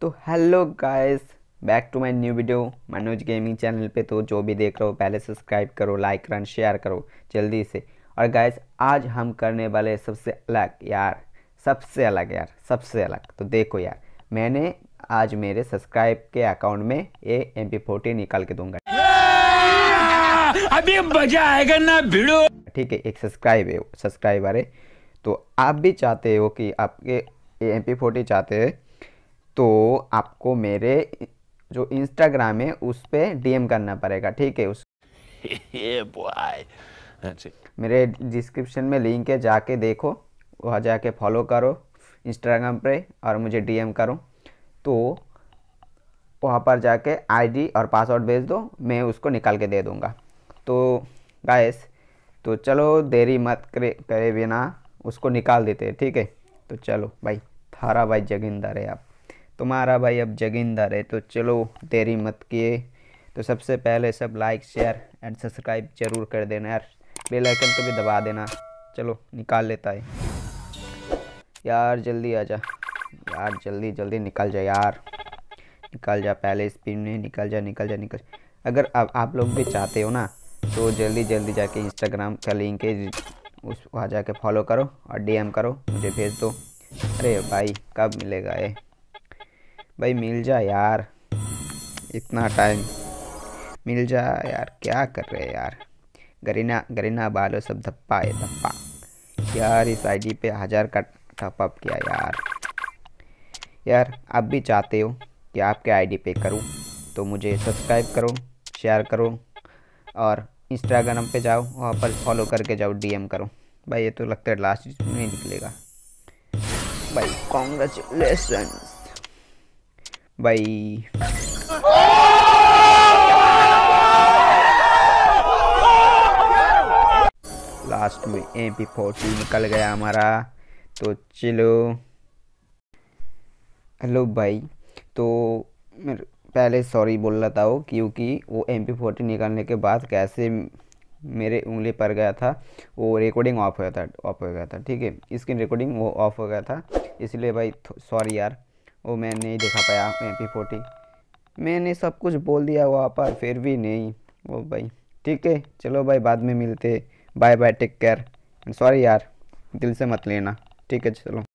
तो hello guys back to my new video Manoj gaming channel पे तो जो भी देख रहे हो पहले सब्सक्राइब करो लाइक रन शेयर करो जल्दी से और गाइस आज हम करने वाले सबसे अलग यार सबसे अलग यार सबसे अलग तो देखो यार मैंने आज मेरे सब्सक्राइब के अकाउंट में ये एम पी निकाल के दूंगा अभी मजा आएगा ना भिड़ो ठीक है एक सब्सक्राइब है सब्सक्राइबर है तो आप भी चाहते हो कि आपके एम पी चाहते हैं तो आपको मेरे जो इंस्टाग्राम है उस पर डीएम करना पड़ेगा ठीक है उस हाँ मेरे डिस्क्रिप्शन में लिंक है जाके देखो वहाँ जाके फॉलो करो इंस्टाग्राम पे और मुझे डीएम करो तो वहाँ पर जाके आईडी और पासवर्ड भेज दो मैं उसको निकाल के दे दूँगा तो गायस तो चलो देरी मत करे करे बिना उसको निकाल देते ठीक है तो चलो भाई थारा भाई जगिंदर है आप तुम्हारा भाई अब जगिंदर है तो चलो देरी मत किए तो सबसे पहले सब लाइक शेयर एंड सब्सक्राइब जरूर कर देना यार बेल आइकन को भी दबा देना चलो निकाल लेता है यार जल्दी आ जा यार जल्दी जल्दी निकल जा यार निकल जा पहले स्पीड में निकल जा निकल जा निकल अगर आप आप लोग भी चाहते हो ना तो जल्दी जल्दी जाके इंस्टाग्राम का लिंक है उस वहाँ जाके फॉलो करो और डीएम करो मुझे भेज दो अरे भाई कब मिलेगा ये भाई मिल जा यार इतना टाइम मिल जा यार क्या कर रहे हैं यार गरीना गरीना बालो सब धप्पा है धप्पा यार इस आईडी पे हज़ार का टॉपअप किया यार यार आप भी चाहते हो कि आपके आईडी पे करूँ तो मुझे सब्सक्राइब करो शेयर करो और इंस्टाग्राम पे जाओ वहाँ पर फॉलो करके जाओ डीएम करो भाई ये तो लगता है लास्ट नहीं निकलेगा भाई कॉन्ग्रेचुलेसन्स भाई लास्ट में एम पी फोर्टी निकल गया हमारा तो चलो हेलो भाई तो पहले सॉरी बोल रहा था वो क्योंकि वो एम पी फोर्टी निकालने के बाद कैसे मेरे उंगली पर गया था वो रिकॉर्डिंग ऑफ हो गया था ऑफ हो गया था ठीक है स्क्रीन रिकॉर्डिंग वो ऑफ हो गया था इसलिए भाई सॉरी यार वो मैं नहीं दिखा पाया एम पी फोर्टी मैंने सब कुछ बोल दिया वहाँ पर फिर भी नहीं वो भाई ठीक है चलो भाई बाद में मिलते bye bye take care sorry यार दिल से मत लेना ठीक है चलो